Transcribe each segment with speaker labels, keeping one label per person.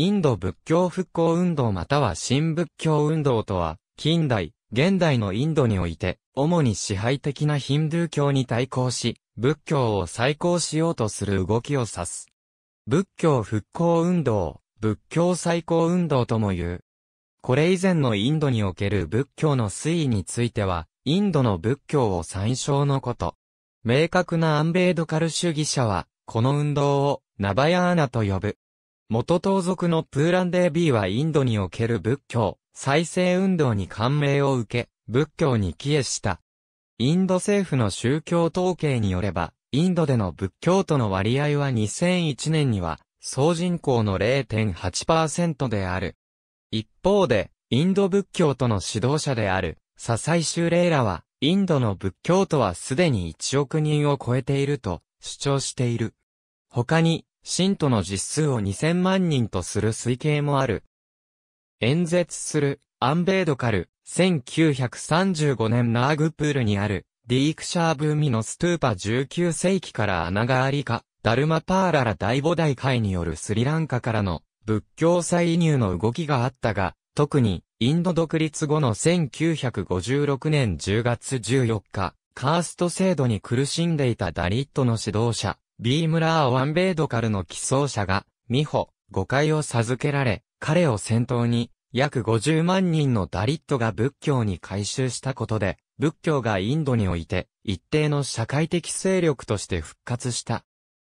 Speaker 1: インド仏教復興運動または新仏教運動とは、近代、現代のインドにおいて、主に支配的なヒンドゥー教に対抗し、仏教を再興しようとする動きを指す。仏教復興運動、仏教再興運動とも言う。これ以前のインドにおける仏教の推移については、インドの仏教を参照のこと。明確なアンベードカル主義者は、この運動を、ナバヤーナと呼ぶ。元盗賊のプーランデービーはインドにおける仏教、再生運動に感銘を受け、仏教に帰依した。インド政府の宗教統計によれば、インドでの仏教徒の割合は2001年には、総人口の0.8%である。一方で、インド仏教徒の指導者である、ササイシュレイラは、インドの仏教徒はすでに1億人を超えていると主張している。他に、信徒の実数を2000万人とする推計もある。演説する、アンベードカル、1935年ナーグプールにある、ディークシャーブーミのストゥーパ19世紀から穴がありか、ダルマパーララ大菩提会によるスリランカからの仏教再移入の動きがあったが、特にインド独立後の1956年10月14日、カースト制度に苦しんでいたダリットの指導者、ビームラー・ワンベイドカルの寄贈者が、ミホ、誤解を授けられ、彼を先頭に、約50万人のダリットが仏教に改宗したことで、仏教がインドにおいて、一定の社会的勢力として復活した。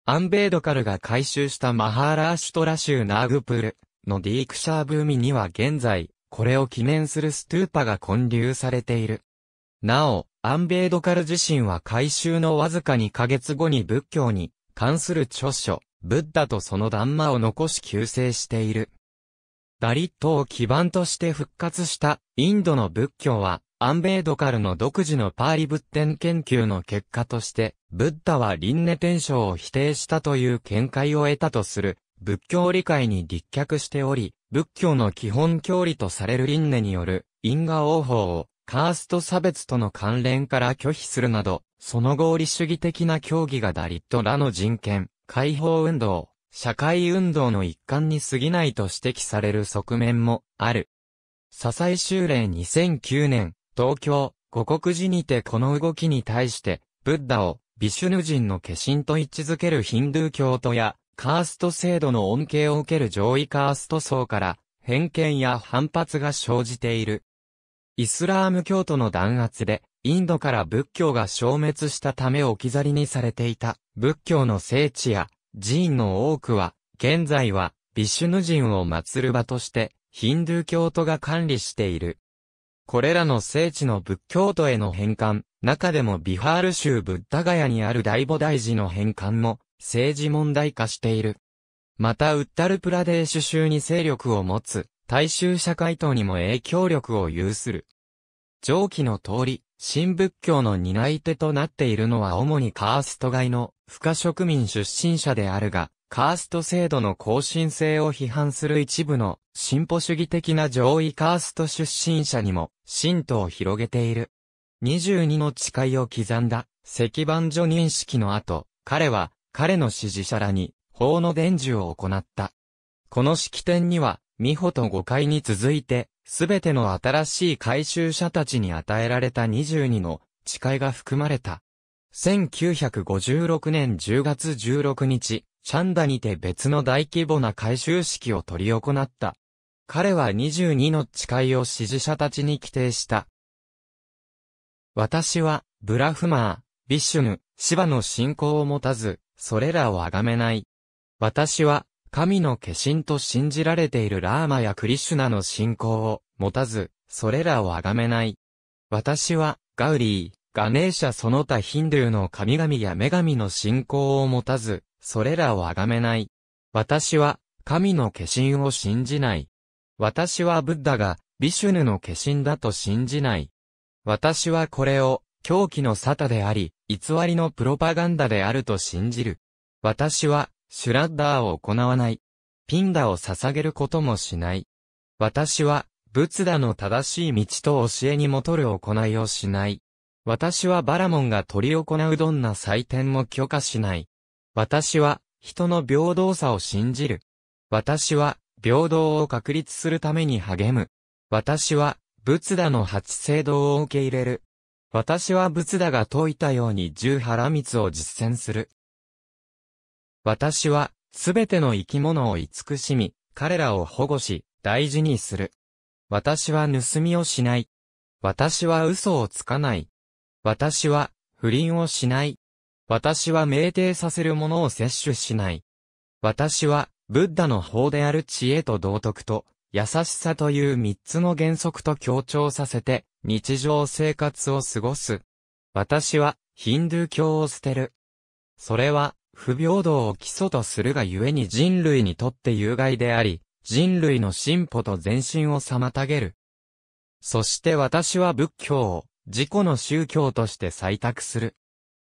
Speaker 1: アンベイドカルが改宗したマハーラーシュトラ州ナーグプルのディークシャーブーミには現在、これを記念するストゥーパが建立されている。なお、アンベイドカル自身は改修のわずか2ヶ月後に仏教に関する著書、ブッダとその談話を残し救世している。ダリットを基盤として復活したインドの仏教は、アンベイドカルの独自のパーリ仏典研究の結果として、ブッダは輪廻転生を否定したという見解を得たとする、仏教理解に立脚しており、仏教の基本教理とされる輪廻による因果応報をカースト差別との関連から拒否するなど、その合理主義的な協議がダリットらの人権、解放運動、社会運動の一環に過ぎないと指摘される側面もある。笹井修例2009年、東京、五国寺にてこの動きに対して、ブッダを、ビシュヌ人の化身と位置づけるヒンドゥー教徒や、カースト制度の恩恵を受ける上位カースト層から、偏見や反発が生じている。イスラーム教徒の弾圧で、インドから仏教が消滅したため置き去りにされていた仏教の聖地や寺院の多くは、現在はビシュヌ人を祀る場としてヒンドゥー教徒が管理している。これらの聖地の仏教徒への返還、中でもビハール州ブッダガヤにある大菩提寺の返還も政治問題化している。またウッタルプラデーシュ州に勢力を持つ大衆社会等にも影響力を有する。上記の通り、新仏教の担い手となっているのは主にカースト外の不可植民出身者であるが、カースト制度の更新性を批判する一部の進歩主義的な上位カースト出身者にも信徒を広げている。22の誓いを刻んだ石板所認識の後、彼は彼の支持者らに法の伝授を行った。この式典には美穂と誤解に続いて、すべての新しい回収者たちに与えられた22の誓いが含まれた。1956年10月16日、チャンダにて別の大規模な改修式を取り行った。彼は22の誓いを支持者たちに規定した。私は、ブラフマー、ビシュヌ、シバの信仰を持たず、それらを崇めない。私は、神の化身と信じられているラーマやクリシュナの信仰を持たず、それらを崇めない。私は、ガウリー、ガネーシャその他ヒンドゥーの神々や女神の信仰を持たず、それらを崇めない。私は、神の化身を信じない。私はブッダが、ビシュヌの化身だと信じない。私はこれを、狂気の沙汰であり、偽りのプロパガンダであると信じる。私は、シュラッダーを行わない。ピンダを捧げることもしない。私は、仏陀の正しい道と教えにもとる行いをしない。私はバラモンが取り行うどんな祭典も許可しない。私は、人の平等さを信じる。私は、平等を確立するために励む。私は、仏陀の八聖堂を受け入れる。私は仏陀が説いたように十羅密を実践する。私は、すべての生き物を慈しみ、彼らを保護し、大事にする。私は盗みをしない。私は嘘をつかない。私は、不倫をしない。私は酩酊させるものを摂取しない。私は、ブッダの法である知恵と道徳と、優しさという三つの原則と強調させて、日常生活を過ごす。私は、ヒンドゥー教を捨てる。それは、不平等を基礎とするがゆえに人類にとって有害であり、人類の進歩と前進を妨げる。そして私は仏教を自己の宗教として採択する。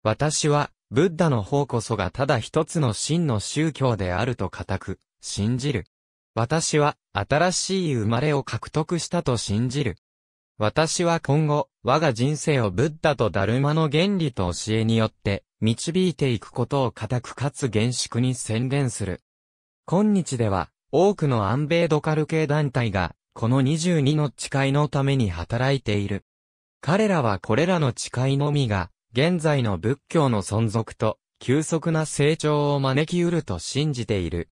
Speaker 1: 私は、ブッダの方こそがただ一つの真の宗教であると固く、信じる。私は、新しい生まれを獲得したと信じる。私は今後、我が人生をブッダとダルマの原理と教えによって、導いていくことを固くかつ厳粛に宣言する。今日では、多くの安米ドカル系団体が、この22の誓いのために働いている。彼らはこれらの誓いのみが、現在の仏教の存続と、急速な成長を招き得ると信じている。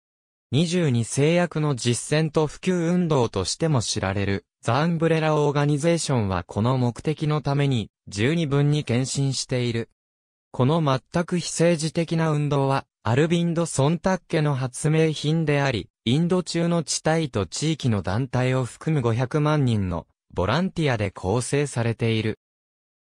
Speaker 1: 22制約の実践と普及運動としても知られる、ザ・アンブレラ・オーガニゼーションはこの目的のために、十二分に献身している。この全く非政治的な運動は、アルビンド・ソンタッケの発明品であり、インド中の地帯と地域の団体を含む500万人のボランティアで構成されている。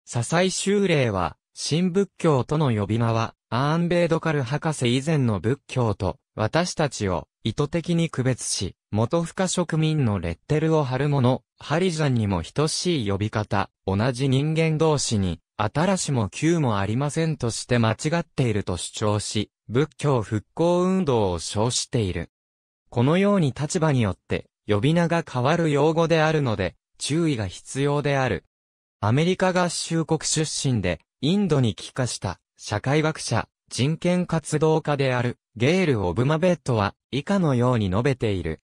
Speaker 1: 支え修霊は、新仏教との呼び名は、アーンベードカル博士以前の仏教と、私たちを意図的に区別し、元深植民のレッテルを貼るもの、ハリジャンにも等しい呼び方、同じ人間同士に、新しも旧もありませんとして間違っていると主張し、仏教復興運動を称している。このように立場によって呼び名が変わる用語であるので、注意が必要である。アメリカ合衆国出身で、インドに帰化した、社会学者、人権活動家である、ゲール・オブマベットは、以下のように述べている。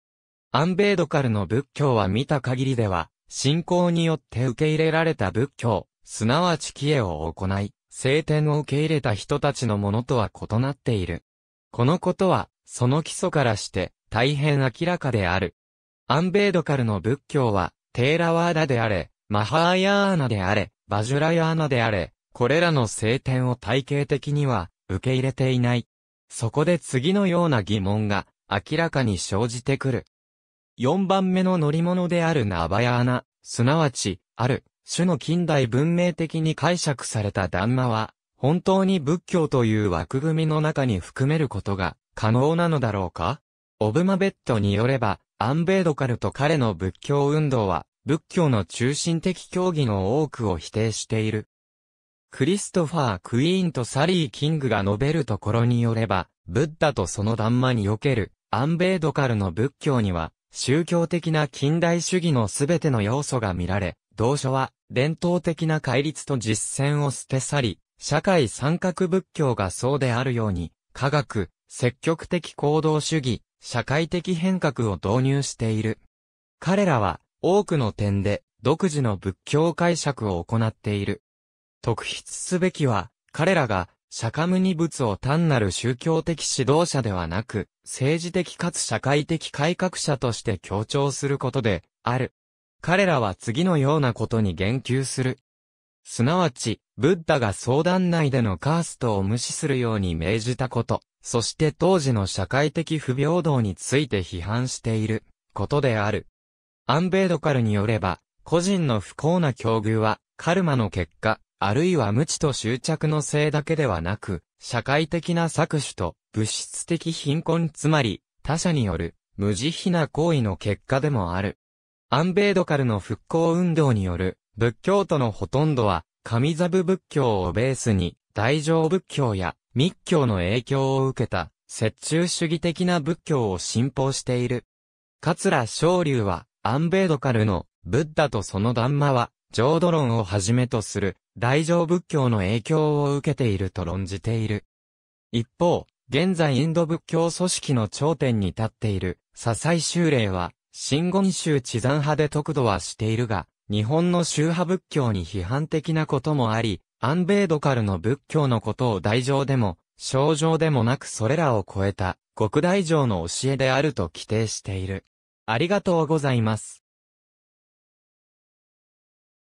Speaker 1: アンベイドカルの仏教は見た限りでは、信仰によって受け入れられた仏教、すなわち帰依を行い、聖典を受け入れた人たちのものとは異なっている。このことは、その基礎からして、大変明らかである。アンベードカルの仏教は、テーラワーダであれ、マハーヤーナであれ、バジュラヤーナであれ、これらの聖典を体系的には、受け入れていない。そこで次のような疑問が、明らかに生じてくる。4番目の乗り物であるナバヤーナ、すなわち、ある、種の近代文明的に解釈されたダンマは、本当に仏教という枠組みの中に含めることが可能なのだろうかオブマベットによれば、アンベードカルと彼の仏教運動は、仏教の中心的教義の多くを否定している。クリストファー・クイーンとサリー・キングが述べるところによれば、ブッダとそのダンマにおける、アンベードカルの仏教には、宗教的な近代主義のすべての要素が見られ、同書は伝統的な戒律と実践を捨て去り、社会参画仏教がそうであるように、科学、積極的行動主義、社会的変革を導入している。彼らは多くの点で独自の仏教解釈を行っている。特筆すべきは、彼らが釈迦牟尼仏を単なる宗教的指導者ではなく、政治的かつ社会的改革者として強調することで、ある。彼らは次のようなことに言及する。すなわち、ブッダが相談内でのカーストを無視するように命じたこと、そして当時の社会的不平等について批判している、ことである。アンベードカルによれば、個人の不幸な境遇は、カルマの結果、あるいは無知と執着のせいだけではなく、社会的な搾取と物質的貧困つまり、他者による無慈悲な行為の結果でもある。アンベードカルの復興運動による仏教徒のほとんどは、神座部仏教をベースに、大乗仏教や密教の影響を受けた、折衷主義的な仏教を信奉している。桂昇龍は、アンベードカルの、ブッダとそのダンマは、浄土論をはじめとする、大乗仏教の影響を受けていると論じている。一方、現在インド仏教組織の頂点に立っている、笹井修霊は、真言宗地山派で得度はしているが、日本の宗派仏教に批判的なこともあり、アンベイドカルの仏教のことを大乗でも、症状でもなくそれらを超えた、極大乗の教えであると規定している。ありがとうございます。